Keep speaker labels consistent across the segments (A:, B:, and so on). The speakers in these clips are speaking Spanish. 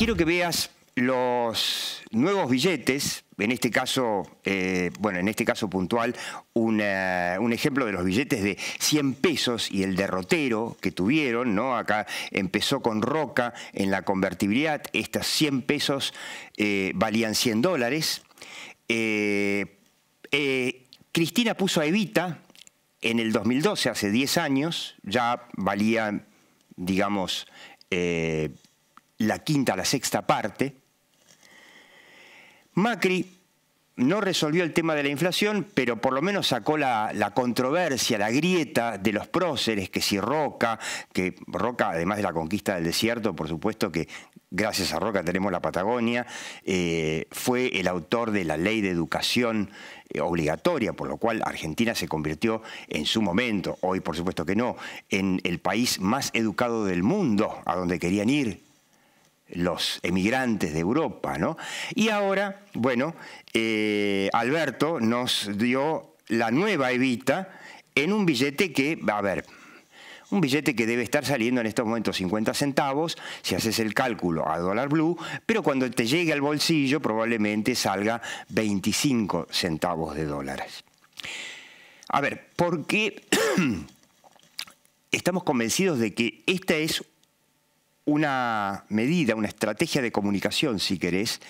A: quiero que veas los nuevos billetes, en este caso, eh, bueno, en este caso puntual, un ejemplo de los billetes de 100 pesos y el derrotero que tuvieron, ¿no? Acá empezó con Roca en la convertibilidad, estas 100 pesos eh, valían 100 dólares. Eh, Cristina puso a Evita en el 2012, hace 10 años, ya valía, digamos, la quinta, la sexta parte. Macri no resolvió el tema de la inflación, pero por lo menos sacó la, controversia, la grieta de los próceres, que si Roca, que Roca, además de la conquista del desierto, por supuesto que gracias a Roca tenemos la Patagonia, eh, fue el autor de la ley de educación eh, obligatoria, por lo cual Argentina se convirtió en su momento, hoy por supuesto que no, en el país más educado del mundo, a donde querían ir los emigrantes de Europa, ¿no? Y ahora, bueno, eh, Alberto nos dio la nueva Evita en un billete que, a ver, un billete que debe estar saliendo en estos momentos 50 centavos, si haces el cálculo a dólar blue, pero cuando te llegue al bolsillo probablemente salga 25 centavos de dólares. A ver, ¿por qué estamos convencidos de que esta es una medida, una estrategia de comunicación, si querés,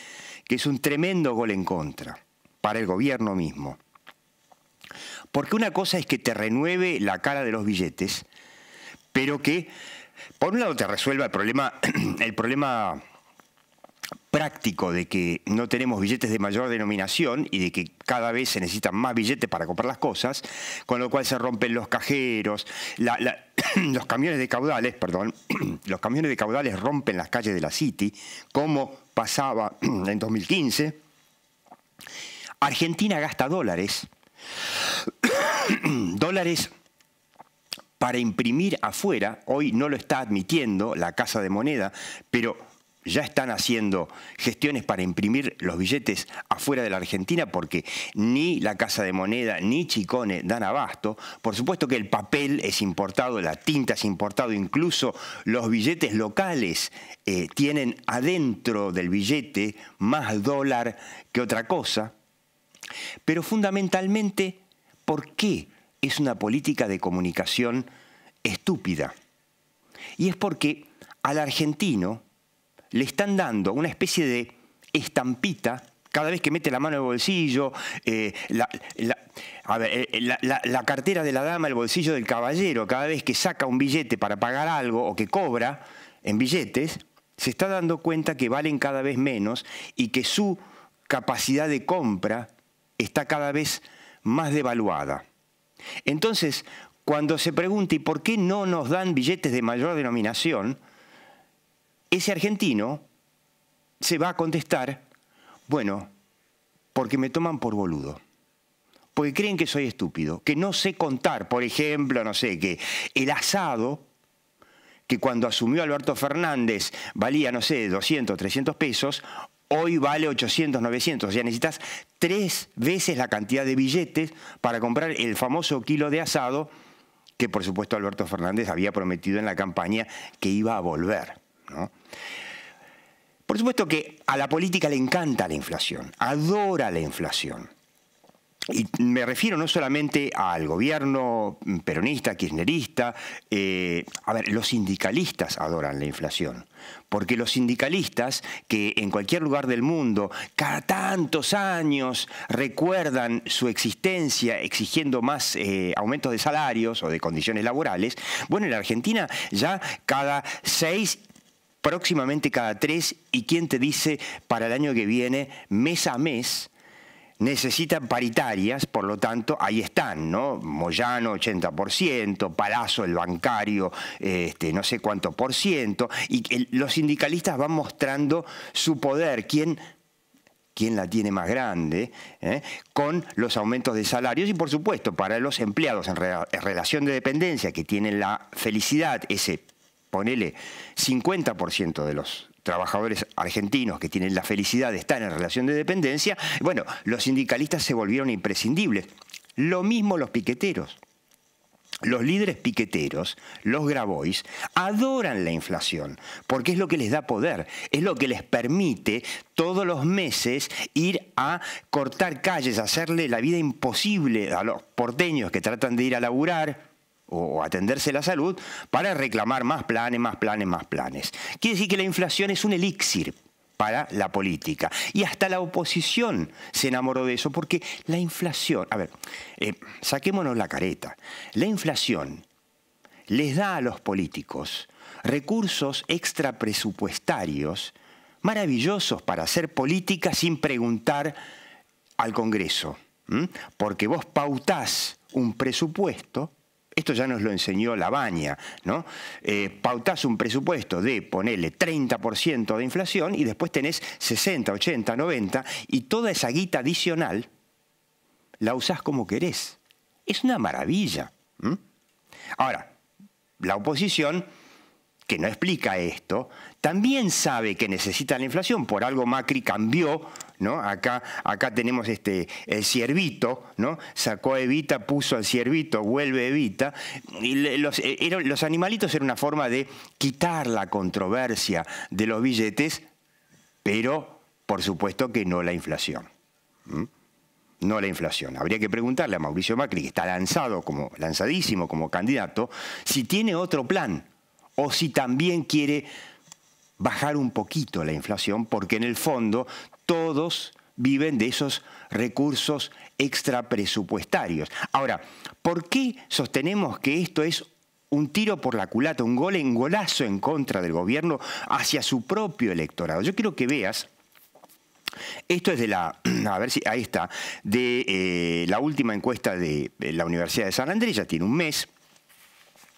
A: que es un tremendo gol en contra para el gobierno mismo. Porque una cosa es que te renueve la cara de los billetes, pero que, por un lado, te resuelva el problema, el problema práctico de que no tenemos billetes de mayor denominación y de que cada vez se necesitan más billetes para comprar las cosas, con lo cual se rompen los cajeros, los camiones de caudales, perdón, los camiones de caudales rompen las calles de la City, como pasaba en 2015. Argentina gasta dólares, dólares para imprimir afuera, hoy no lo está admitiendo la Casa de Moneda, pero ya están haciendo gestiones para imprimir los billetes afuera de la Argentina porque ni la Casa de Moneda ni Chicone dan abasto. Por supuesto que el papel es importado, la tinta es importado, incluso los billetes locales eh, tienen adentro del billete más dólar que otra cosa. Pero fundamentalmente, ¿por qué es una política de comunicación estúpida? Y es porque al argentino, le están dando una especie de estampita cada vez que mete la mano en el bolsillo, eh, eh, eh, la, la, cartera de la dama, el bolsillo del caballero, cada vez que saca un billete para pagar algo o que cobra en billetes, se está dando cuenta que valen cada vez menos y que su capacidad de compra está cada vez más devaluada. Entonces, cuando se pregunta, ¿y por qué no nos dan billetes de mayor denominación? ese argentino se va a contestar, bueno, porque me toman por boludo. Porque creen que soy estúpido, que no sé contar, por ejemplo, no sé, que el asado, que cuando asumió Alberto Fernández valía, no sé, 200, 300 pesos, hoy vale 800, 900. O sea, necesitas tres veces la cantidad de billetes para comprar el famoso kilo de asado que, por supuesto, Alberto Fernández había prometido en la campaña que iba a volver. Por supuesto que a la política le encanta la inflación, adora la inflación. Y me refiero no solamente al gobierno peronista, kirchnerista, eh, a ver, los sindicalistas adoran la inflación, porque los sindicalistas que en cualquier lugar del mundo cada tantos años recuerdan su existencia exigiendo más eh, aumentos de salarios o de condiciones laborales, bueno, en la Argentina ya cada seis próximamente cada tres y quién te dice para el año que viene, mes a mes, necesitan paritarias, por lo tanto, ahí están, ¿no? Moyano 80%, Palazzo el bancario, este, no sé cuánto por ciento, y los sindicalistas van mostrando su poder, quién, quién la tiene más grande, eh? con los aumentos de salarios y por supuesto para los empleados en, en relación de dependencia que tienen la felicidad, ese ponele, 50% de los trabajadores argentinos que tienen la felicidad de estar en relación de dependencia, bueno, los sindicalistas se volvieron imprescindibles. Lo mismo los piqueteros. Los líderes piqueteros, los Grabois, adoran la inflación porque es lo que les da poder, es lo que les permite todos los meses ir a cortar calles, hacerle la vida imposible a los porteños que tratan de ir a laburar, o atenderse la salud para reclamar más planes, más planes, más planes. Quiere decir que la inflación es un elixir para la política. Y hasta la oposición se enamoró de eso, porque la inflación, a ver, eh, saquémonos la careta, la inflación les da a los políticos recursos extra presupuestarios maravillosos para hacer política sin preguntar al Congreso, porque vos pautás un presupuesto esto ya nos lo enseñó La Baña, ¿no? Eh, pautás un presupuesto de, ponerle 30% de inflación y después tenés 60, 80, 90 y toda esa guita adicional la usás como querés. Es una maravilla. Ahora, la oposición, que no explica esto, también sabe que necesita la inflación, por algo Macri cambió, ¿no? Acá, acá tenemos este, el ciervito, ¿no? Sacó Evita, puso al ciervito, vuelve Evita. Eh, los, animalitos eran una forma de quitar la controversia de los billetes, pero por supuesto que no la inflación. no la inflación. Habría que preguntarle a Mauricio Macri, que está lanzado como, lanzadísimo como candidato, si tiene otro plan o si también quiere bajar un poquito la inflación, porque en el fondo todos viven de esos recursos extrapresupuestarios. Ahora, ¿por qué sostenemos que esto es un tiro por la culata, un gol en golazo en contra del gobierno hacia su propio electorado? Yo quiero que veas esto es de la, a ver si, de eh, la última encuesta de, de la Universidad de San Andrés, ya tiene un mes.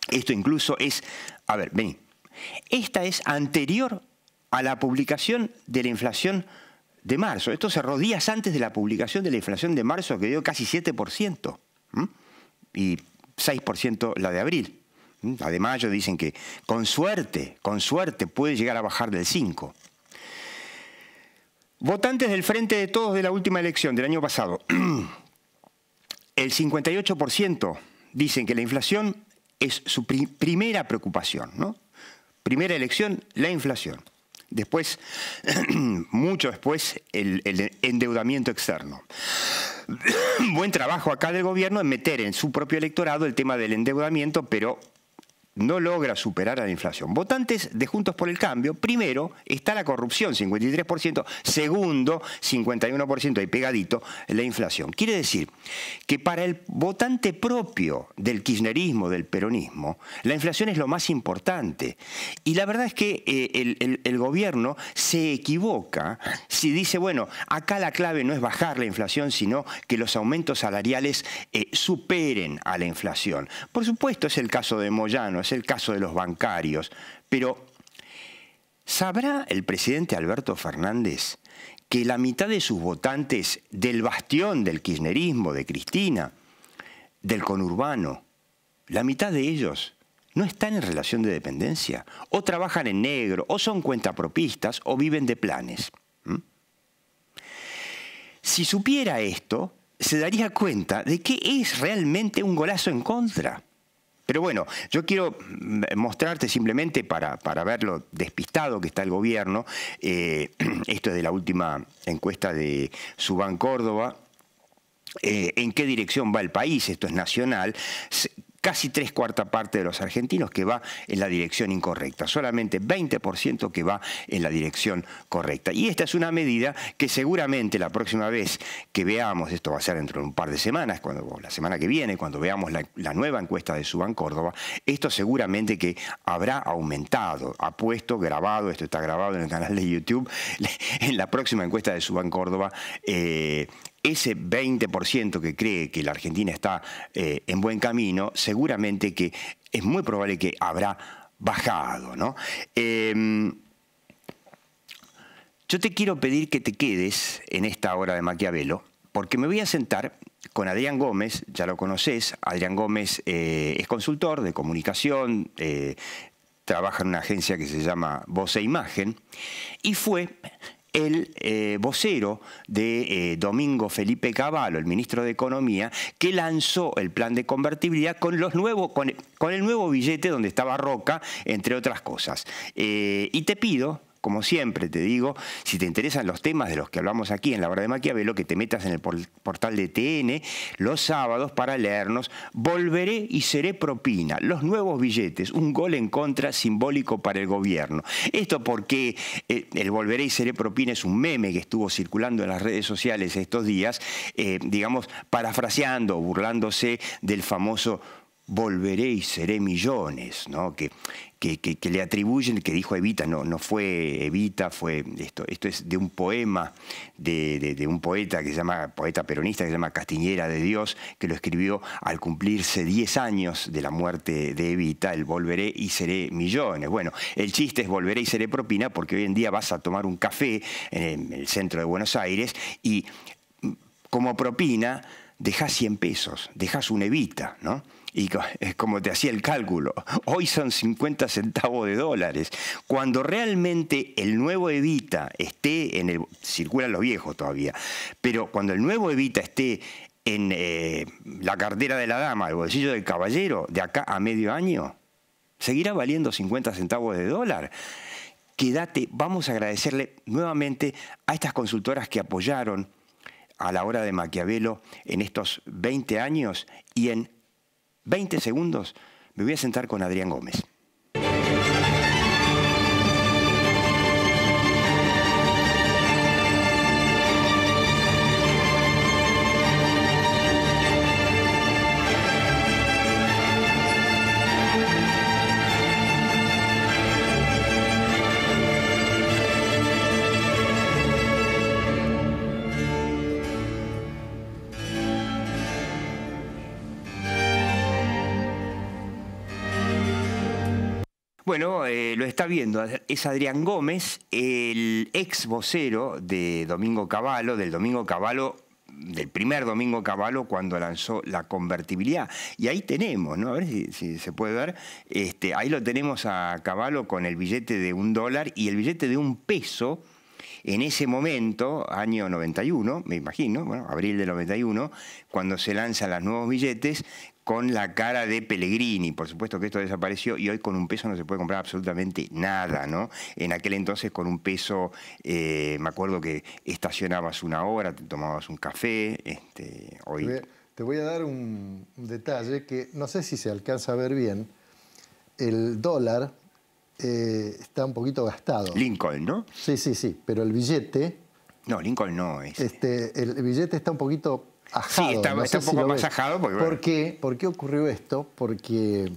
A: Esto incluso es, a ver, vení, esta es anterior a la publicación de la inflación de marzo. Esto cerró días antes de la publicación de la inflación de marzo, que dio casi 7%, y 6% la de abril. La de mayo dicen que con suerte, con suerte puede llegar a bajar del 5. Votantes del Frente de Todos de la última elección del año pasado. El 58% dicen que la inflación es su primera preocupación, ¿no? Primera elección, la inflación. Después, mucho después, el, endeudamiento externo. Buen trabajo acá del gobierno en meter en su propio electorado el tema del endeudamiento, pero no logra superar a la inflación. Votantes de Juntos por el Cambio, primero, está la corrupción, 53%, segundo, 51% y pegadito, la inflación. Quiere decir que para el votante propio del kirchnerismo, del peronismo, la inflación es lo más importante. Y la verdad es que eh, el, gobierno se equivoca si dice, bueno, acá la clave no es bajar la inflación, sino que los aumentos salariales eh, superen a la inflación. Por supuesto, es el caso de Moyano, es el caso de los bancarios, pero ¿sabrá el presidente Alberto Fernández que la mitad de sus votantes del bastión del kirchnerismo, de Cristina, del conurbano, la mitad de ellos no están en relación de dependencia, o trabajan en negro, o son cuentapropistas, o viven de planes. ¿Mm? Si supiera esto, se daría cuenta de que es realmente un golazo en contra. Pero bueno, yo quiero mm, mostrarte simplemente para, para ver lo despistado que está el gobierno, eh, esto es de la última encuesta de Subán Córdoba, eh, en qué dirección va el país, esto es nacional, casi tres cuartas parte de los argentinos que va en la dirección incorrecta, solamente 20% que va en la dirección correcta. Y esta es una medida que seguramente la próxima vez que veamos, esto va a ser dentro de un par de semanas, cuando, la semana que viene, cuando veamos la, nueva encuesta de Suban Córdoba, esto seguramente que habrá aumentado, ha puesto grabado, esto está grabado en el canal de YouTube, en la próxima encuesta de Suban Córdoba, eh, ese 20% que cree que la Argentina está eh, en buen camino, seguramente que es muy probable que habrá bajado. Em, yo te quiero pedir que te quedes en esta hora de Maquiavelo, porque me voy a sentar con Adrián Gómez, ya lo conoces, Adrián Gómez eh, es consultor de comunicación, eh, trabaja en una agencia que se llama Voz e Imagen, y fue el eh, vocero de eh, Domingo Felipe Cavallo, el ministro de Economía, que lanzó el plan de convertibilidad con, el nuevo billete donde estaba Roca, entre otras cosas. Eh, y te pido como siempre te digo, si te interesan los temas de los que hablamos aquí en la hora de Maquiavelo, que te metas en el portal de TN los sábados para leernos Volveré y seré propina, los nuevos billetes, un gol en contra simbólico para el gobierno. Esto porque eh, el Volveré y seré propina es un meme que estuvo circulando en las redes sociales estos días, eh, digamos, parafraseando, burlándose del famoso volveré y seré millones, ¿no? que, que, le atribuyen, que dijo Evita, no, no fue Evita, fue esto, esto es de un poema de, un poeta que se llama, poeta peronista que se llama Castiñera de Dios, que lo escribió al cumplirse 10 años de la muerte de Evita, el volveré y seré millones. Bueno, el chiste es volveré y seré propina porque hoy en día vas a tomar un café en el centro de Buenos Aires y mm, como propina dejás 100 pesos, dejas un evita, ¿no? Y como te hacía el cálculo, hoy son 50 centavos de dólares. Cuando realmente el nuevo Evita esté en el. circulan los viejos todavía, pero cuando el nuevo Evita esté en eh, la cartera de la dama, el bolsillo del caballero, de acá a medio año, seguirá valiendo 50 centavos de dólar. Quédate, vamos a agradecerle nuevamente a estas consultoras que apoyaron a la hora de Maquiavelo en estos 20 años y en 20 segundos me voy a sentar con Adrián Gómez. Bueno, eh, lo está viendo. Es Adrián Gómez, el ex vocero de Domingo Cavallo, del Domingo del primer Domingo Caballo cuando lanzó la convertibilidad. Y ahí tenemos, ¿no? A ver si, se puede ver. Este, ahí lo tenemos a Caballo con el billete de un dólar y el billete de un peso. En ese momento, año 91, me imagino, bueno, abril de 91, cuando se lanzan los nuevos billetes, con la cara de Pellegrini, por supuesto que esto desapareció y hoy con un peso no se puede comprar absolutamente nada, ¿no? En aquel entonces con un peso, eh, me acuerdo que estacionabas una hora, te tomabas un café, este,
B: Te voy, a, dar un, detalle que no sé si se alcanza a ver bien. El dólar eh, está un poquito gastado. Lincoln, ¿no? Sí, sí, sí, pero el billete... No, Lincoln no es. Este, el billete está un poquito Sí, está, un poco más ajado. Porque, ¿Por, qué? ocurrió esto? Porque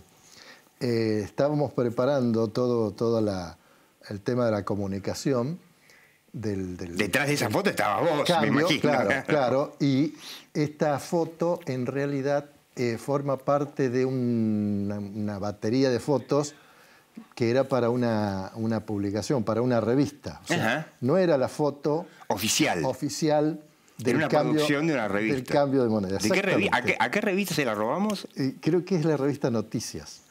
B: eh, estábamos preparando todo, el tema de la comunicación. Detrás de esa foto estaba vos, me imagino. Claro, claro. Y esta foto en realidad eh, forma parte de una, batería de fotos que era para una, una publicación, para una revista. no era la foto oficial. oficial de una cambio, producción de una revista. Del cambio de moneda. a, qué, revista se la robamos? creo que es la revista Noticias.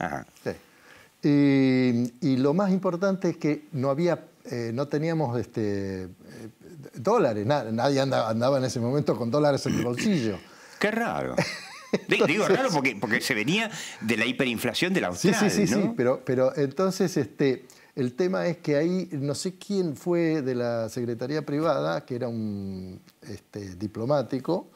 B: Y, lo más importante es que no había, eh, no teníamos este, eh, dólares. nadie andaba, en ese momento con dólares en el bolsillo. qué raro. Digo raro porque,
A: se venía de la hiperinflación de la Australia. Sí, sí, sí,
B: Pero, pero entonces este, el tema es que ahí, no sé quién fue de la Secretaría Privada, que era un este, diplomático,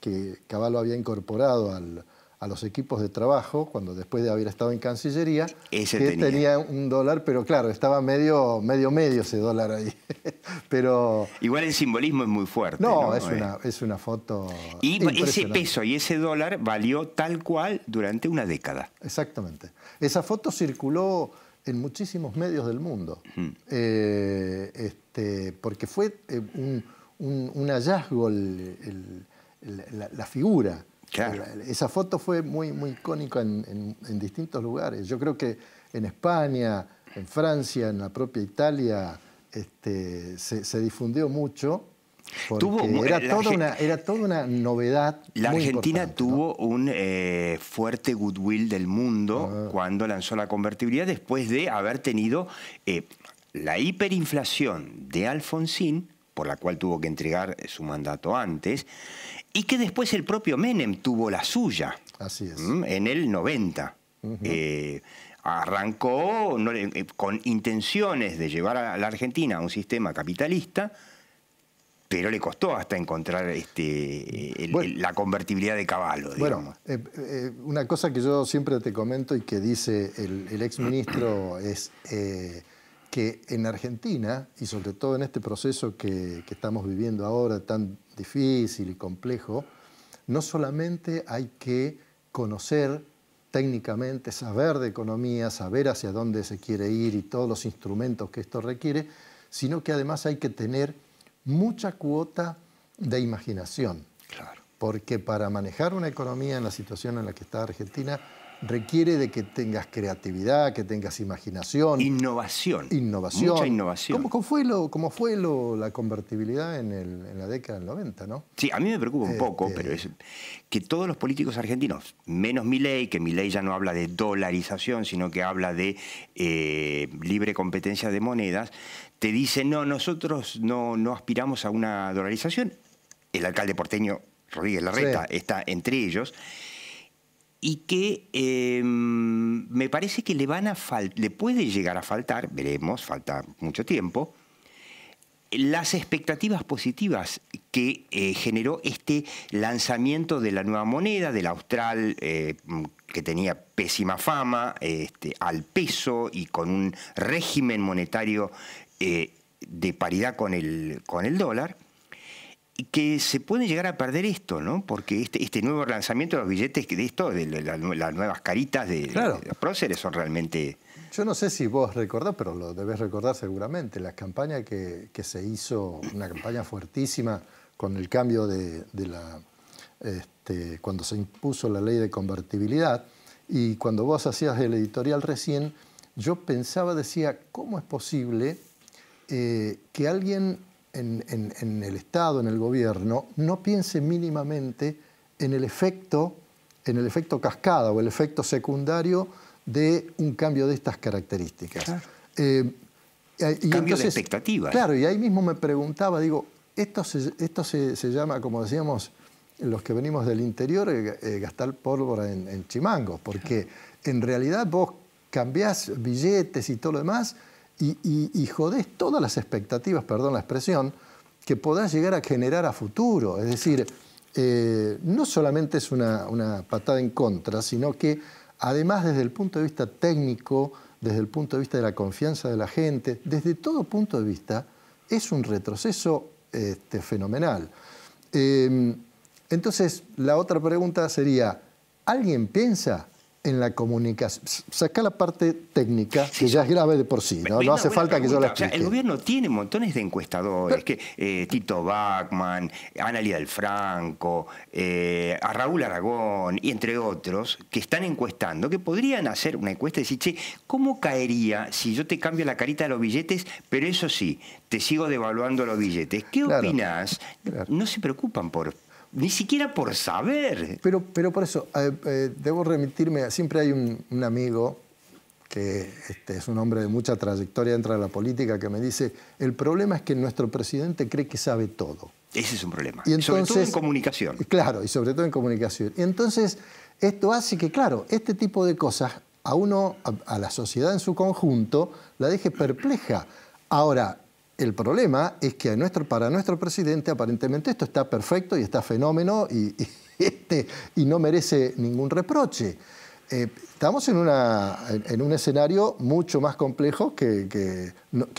B: que Caballo había incorporado a los equipos de trabajo, cuando después de haber estado en Cancillería, ese tenía. un dólar, pero claro, estaba medio medio medio ese dólar ahí. pero
A: Igual el simbolismo es muy fuerte. No, Es, una, eh.
B: es una foto. Y ese peso
A: y ese dólar valió tal cual durante una década.
B: Exactamente. Esa foto circuló en muchísimos medios del mundo, eh, este, porque fue eh, un, hallazgo la, figura. Esa foto fue muy, muy icónica en, distintos lugares. Yo creo que en España, en Francia, en la propia Italia, este, se difundió mucho era, eh, toda una, era toda una novedad. La Argentina
A: tuvo un eh, fuerte goodwill del mundo ah. cuando lanzó la convertibilidad después de haber tenido eh, la hiperinflación de Alfonsín, por la cual tuvo que entregar su mandato antes, y que después el propio Menem tuvo la suya. Así es. ¿Mm? En el 90. arrancó con intenciones de llevar a la Argentina a un sistema capitalista pero le costó hasta encontrar este, la convertibilidad de caballo. Bueno,
B: eh, eh, una cosa que yo siempre te comento y que dice el, el exministro es eh, que en Argentina, y sobre todo en este proceso que, estamos viviendo ahora tan difícil y complejo, no solamente hay que conocer técnicamente, saber de economía, saber hacia dónde se quiere ir y todos los instrumentos que esto requiere, sino que además hay que tener mucha cuota de imaginación. Claro. Porque para manejar una economía en la situación en la que está Argentina, requiere de que tengas creatividad, que tengas imaginación. Innovación. Innovación. Mucha innovación. ¿Cómo, fue, lo, cómo fue lo, la convertibilidad en, la década del 90, no?
A: Sí, a mí me preocupa un poco, este, pero es que todos los políticos argentinos, menos mi ley, que mi ley ya no habla de dolarización, sino que habla de eh, libre competencia de monedas, te dicen, no, nosotros no, no aspiramos a una dolarización. El alcalde porteño Rodríguez Larreta está entre ellos y que em, me parece que le, van a le puede llegar a faltar, veremos, falta mucho tiempo, las expectativas positivas que eh, generó este lanzamiento de la nueva moneda, del austral eh, que tenía pésima fama, este, al peso y con un régimen monetario eh, de paridad con el dólar, que se puede llegar a perder esto, ¿no? Porque este, este nuevo lanzamiento de los billetes de esto, de, las nuevas caritas de, los próceres son realmente...
B: Yo no sé si vos recordás, pero lo debes recordar seguramente, la campaña que, se hizo, una campaña fuertísima con el cambio de, la... Este, cuando se impuso la ley de convertibilidad y cuando vos hacías el editorial recién, yo pensaba, decía, ¿cómo es posible eh, que alguien en, el Estado, en el gobierno, no piense mínimamente en el efecto, en el efecto cascada o el efecto secundario de un cambio de estas características. Claro. Eh, de expectativas. Claro, y ahí mismo me preguntaba, digo, esto se, llama, como decíamos, los que venimos del interior, eh, eh, gastar pólvora en, chimangos, porque en realidad vos cambiás billetes y todo lo demás, y, jodés todas las expectativas, perdón la expresión, que podás llegar a generar a futuro. Es decir, eh, no solamente es una, patada en contra, sino que además desde el punto de vista técnico, desde el punto de vista de la confianza de la gente, desde todo punto de vista, es un retroceso este, fenomenal. Eh, entonces, la otra pregunta sería, ¿alguien piensa en la comunicación. Saca la parte técnica, que ya es grave de por sí, ¿no? No hace falta que yo la explique.
A: el gobierno tiene montones de encuestadores, que eh, Tito Bachman, Analia del Franco, eh, a Raúl Aragón, y entre otros, que están encuestando, que podrían hacer una encuesta y decir, che, ¿cómo caería si yo te cambio la carita de los billetes? Pero eso sí, te sigo devaluando los billetes. ¿Qué opinás?
B: No se preocupan por ni siquiera por saber. Pero, pero por eso, eh, eh, debo remitirme, siempre hay un, amigo que este, es un hombre de mucha trayectoria dentro de la política, que me dice, el problema es que nuestro presidente cree que sabe todo. Ese es un problema. Y entonces, sobre todo en comunicación. Claro, y sobre todo en comunicación. Y entonces, esto hace que, claro, este tipo de cosas a uno, a, a la sociedad en su conjunto, la deje perpleja. Ahora, el problema es que para nuestro presidente aparentemente esto está perfecto y está fenómeno y, este, no merece ningún reproche. Eh, estamos en, un escenario mucho más complejo que,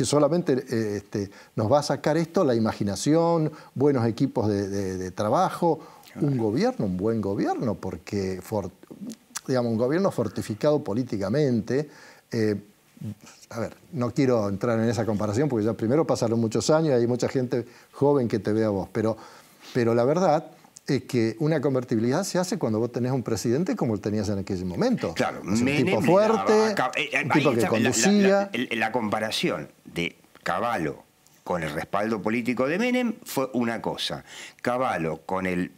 B: solamente eh, este, nos va a sacar esto la imaginación, buenos equipos de, trabajo, un gobierno, un buen gobierno, porque digamos, un gobierno fortificado políticamente. Eh, a ver, no quiero entrar en esa comparación porque ya primero pasaron muchos años y hay mucha gente joven que te ve a vos, pero, pero la verdad es que una convertibilidad se hace cuando vos tenés un presidente como el tenías en aquel momento. Claro, un tipo fuerte,
A: eh, un tipo que conducía. La, comparación de Caballo con el respaldo político de Menem fue una cosa. Caballo con el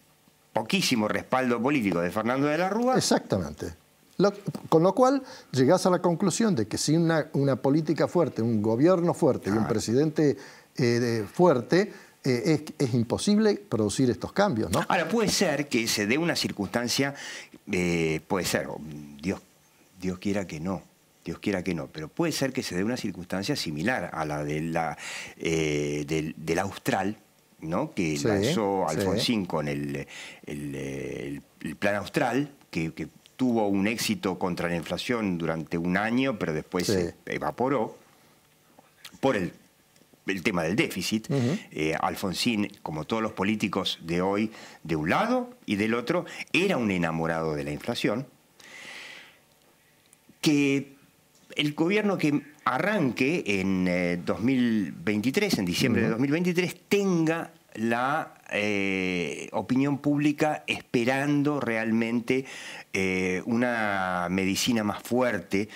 A: poquísimo respaldo político de Fernando de la Rúa.
B: Exactamente con lo cual, llegás a la conclusión de que sin una, política fuerte, un gobierno fuerte y un presidente eh, fuerte, eh, es, imposible producir estos cambios,
A: ¿no? Ahora, puede ser que se dé una circunstancia, eh, puede ser, Dios, Dios quiera que no, Dios quiera que no, pero puede ser que se dé una circunstancia similar a la de la, del, Austral, ¿no? que lanzó Alfonsín con el, el, plan Austral, que tuvo un éxito contra la inflación durante un año, pero después se evaporó por el, tema del déficit. Eh, Alfonsín, como todos los políticos de hoy, de un lado y del otro, era un enamorado de la inflación, que el gobierno que arranque en 2023, eh, en diciembre de 2023, tenga la eh, opinión pública esperando realmente eh, una medicina más fuerte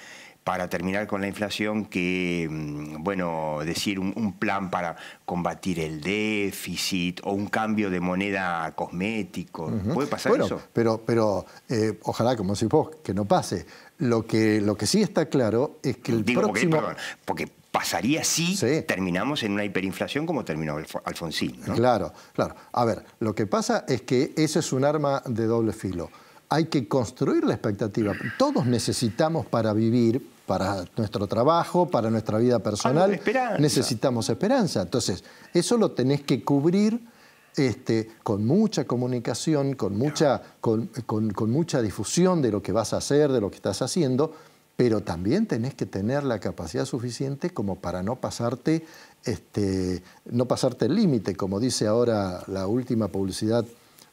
A: para terminar con la inflación que, mm, bueno, decir un, plan para combatir el déficit o un cambio de moneda cosmético. ¿Puede pasar eso?
B: Pero, pero eh, ojalá, como decís vos, que no pase. Lo que, lo que sí está claro es que el próximo...
A: porque pasaría si terminamos en una hiperinflación como terminó Alfonsín. Claro,
B: claro. A ver, lo que pasa es que ese es un arma de doble filo. Hay que construir la expectativa. Todos necesitamos para vivir, para nuestro trabajo, para nuestra vida personal, necesitamos esperanza. Entonces, eso lo tenés que cubrir. Este, con mucha comunicación, con mucha, con, con mucha difusión de lo que vas a hacer, de lo que estás haciendo, pero también tenés que tener la capacidad suficiente como para no pasarte, este, no pasarte el límite, como dice ahora la última publicidad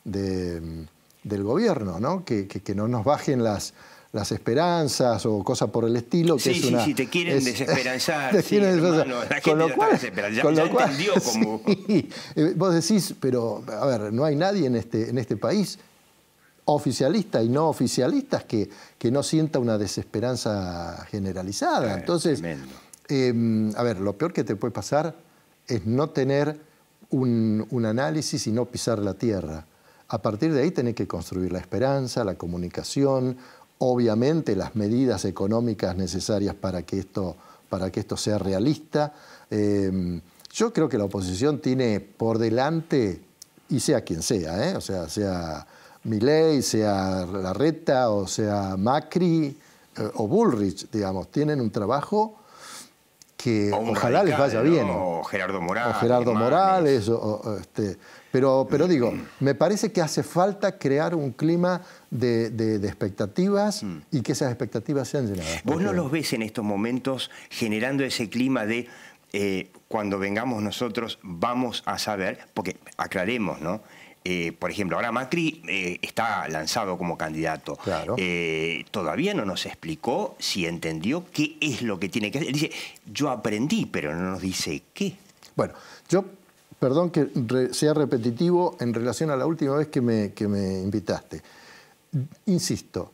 B: del gobierno, ¿no? Que, no nos bajen las, esperanzas o cosas por el estilo. sí, sí, te quieren desesperanzar. la con gente lo cual, con lo cual, entendió como... Eh, vos decís, pero a ver, no hay nadie este, en este país oficialistas y no oficialistas que, que no sienta una desesperanza generalizada. Entonces, em, a ver, lo peor que te puede pasar es no tener un, análisis y no pisar la tierra. A partir de ahí tenés que construir la esperanza, la comunicación, obviamente las medidas económicas necesarias para que esto, para que esto sea realista. Em, yo creo que la oposición tiene por delante, y sea quien sea, ¿eh? o sea, sea Milei, sea Larreta o sea Macri eh, o Bullrich, digamos, tienen un trabajo que ojalá les vaya bien. O
A: Gerardo Morales. O Gerardo Morales.
B: Este, pero, pero digo, mm. me parece que hace falta crear un clima de, expectativas mm. y que esas expectativas sean llenadas.
A: ¿Vos no los ves en estos momentos generando ese clima de eh, cuando vengamos nosotros vamos a saber? Porque aclaremos, ¿no? Eh, por ejemplo, ahora Macri eh, está lanzado como candidato. Eh, todavía no nos explicó si entendió qué es lo que tiene que hacer. dice, yo aprendí, pero no nos dice
B: qué. Bueno, yo, perdón que sea repetitivo en relación a la última vez que me, que me invitaste. Insisto,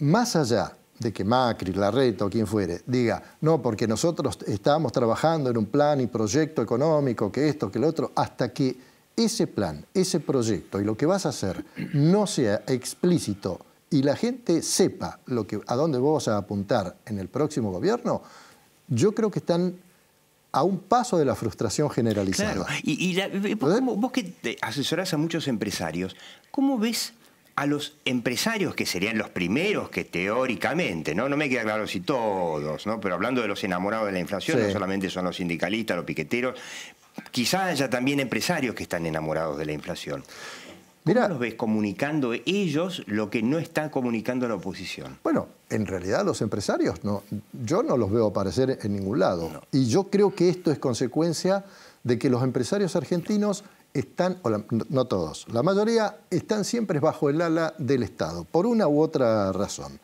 B: más allá de que Macri, Larreta o quien fuere, diga, no, porque nosotros estábamos trabajando en un plan y proyecto económico, que esto, que lo otro, hasta que ese plan, ese proyecto y lo que vas a hacer no sea explícito y la gente sepa a dónde vos vas a apuntar en el próximo gobierno, yo creo que están a un paso de la frustración generalizada. Y, vos, que
A: te asesorás a muchos empresarios, ¿cómo ves a los empresarios que serían los primeros que teóricamente, ¿no? No me queda claro si todos, ¿no? Pero hablando de los enamorados de la inflación, no solamente son los sindicalistas, los piqueteros, quizá haya también empresarios que están enamorados de la inflación. ¿Cómo los ves comunicando ellos lo que no están comunicando la oposición?
B: Bueno, en realidad los empresarios no, yo no los veo aparecer en ningún lado. Y yo creo que esto es consecuencia de que los empresarios argentinos están, no todos, la mayoría están siempre bajo el ala del Estado, por una u otra razón.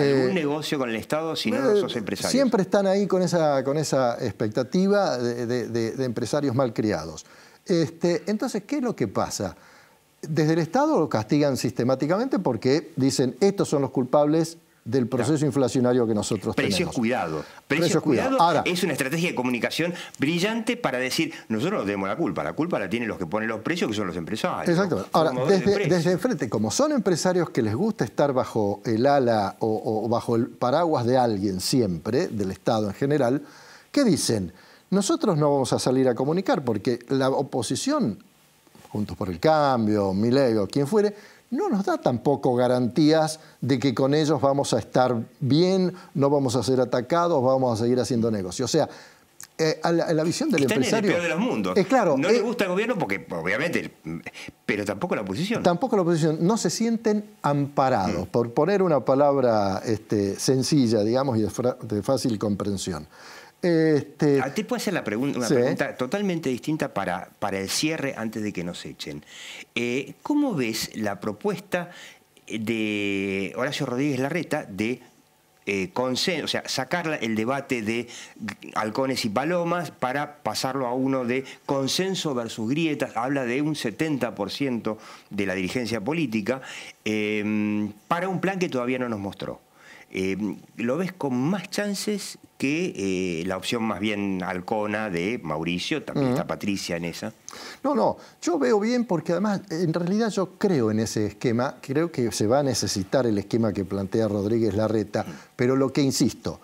B: Este, ¿Algún
A: negocio con el Estado si no eh, empresarios?
B: Siempre están ahí con esa, con esa expectativa de, empresarios malcriados. Este, entonces, ¿qué es lo que pasa? Desde el Estado lo castigan sistemáticamente porque dicen, estos son los culpables del proceso inflacionario que nosotros Precios tenemos. Cuidado. Precios, cuidado. Ahora,
A: es una estrategia de comunicación brillante para decir, nosotros no tenemos la culpa, la culpa la tienen los que ponen los precios, que son los empresarios. Exacto. Ahora, desde,
B: desde enfrente, como son empresarios que les gusta estar bajo el ala o, o bajo el paraguas de alguien siempre, del Estado en general, ¿qué dicen? Nosotros no vamos a salir a comunicar porque la oposición, Juntos por el Cambio, Milego, quien fuere, no nos da tampoco garantías de que con ellos vamos a estar bien, no vamos a ser atacados, vamos a seguir haciendo negocio. O sea, eh, la, visión del empresario. es de los mundos. claro, no le eh,
A: gusta el gobierno porque, obviamente, pero tampoco la oposición. Tampoco
B: la oposición. No se sienten amparados, mm. por poner una palabra este, sencilla, digamos, y de fácil comprensión. Este, a
A: ah, ti puedo hacer la pregunta, una pregunta totalmente distinta para, para el cierre antes de que nos echen. Eh, ¿Cómo ves la propuesta de Horacio Rodríguez Larreta de eh, consenso, o sea, sacar el debate de halcones y palomas para pasarlo a uno de consenso versus grietas, habla de un 70% de la dirigencia política, eh, para un plan que todavía no nos mostró? Eh, lo ves con más chances que eh, la opción más bien halcona de Mauricio, también está Patricia en esa.
B: No, no, yo veo bien porque además en realidad yo creo en ese esquema, creo que se va a necesitar el esquema que plantea Rodríguez Larreta, pero lo que insisto,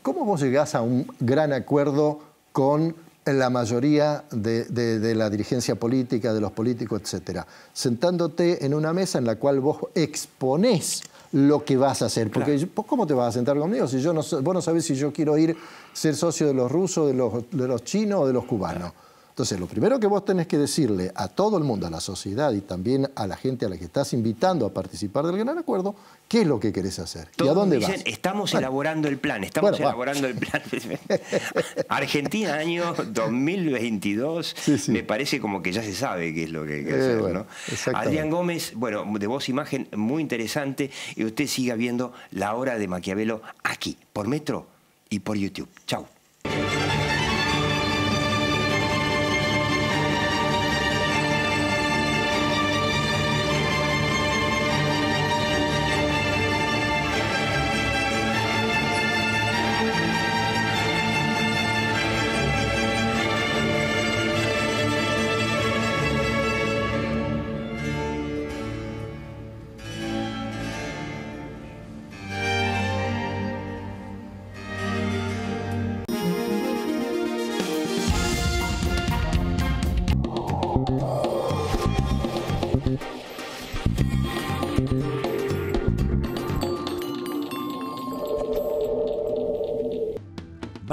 B: ¿cómo vos llegás a un gran acuerdo con la mayoría de, de, la dirigencia política, de los políticos, etcétera, sentándote en una mesa en la cual vos exponés lo que vas a hacer. Porque ¿cómo te vas a sentar conmigo si yo no, vos no sabés si yo quiero ir ser socio de los rusos, de los, chinos o de los cubanos? Entonces, lo primero que vos tenés que decirle a todo el mundo, a la sociedad y también a la gente a la que estás invitando a participar del gran acuerdo, qué es lo que querés hacer y a dónde vas. Estamos
A: elaborando el plan, estamos elaborando el plan. Argentina año 2022, me parece como que ya se sabe qué es lo que hay eh, hacer. Adrián Gómez, bueno, de voz imagen muy interesante y usted siga viendo la hora de Maquiavelo aquí, por Metro y por YouTube. Chau.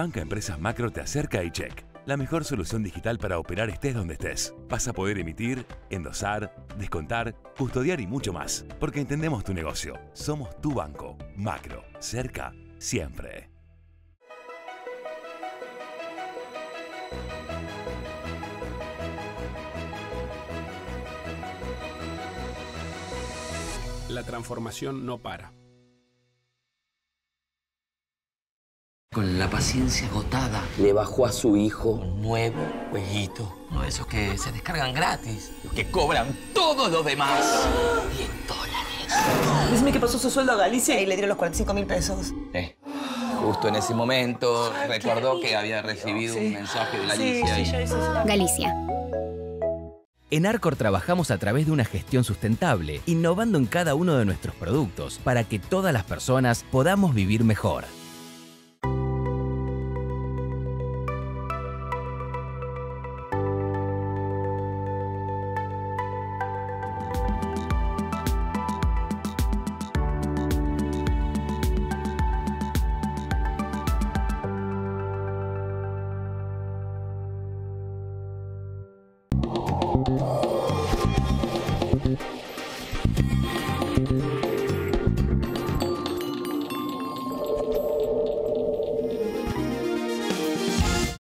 A: Banca Empresas Macro te acerca y check. La mejor solución digital para operar estés donde estés. Vas a poder emitir, endosar, descontar, custodiar y mucho más. Porque entendemos tu negocio. Somos tu banco. Macro. Cerca. Siempre. La transformación no para Con la paciencia agotada. Le bajó a su hijo un nuevo jueguito. Uno de esos que se descargan gratis. Los que cobran todos los demás. Y en dólares. Dime que pasó su sueldo a Galicia y le dieron los 45 mil pesos. Justo en ese momento recordó que había recibido un mensaje de Galicia. Sí, Galicia. En Arcor trabajamos a través de una gestión sustentable, innovando en cada uno de nuestros productos para que todas las personas podamos vivir mejor.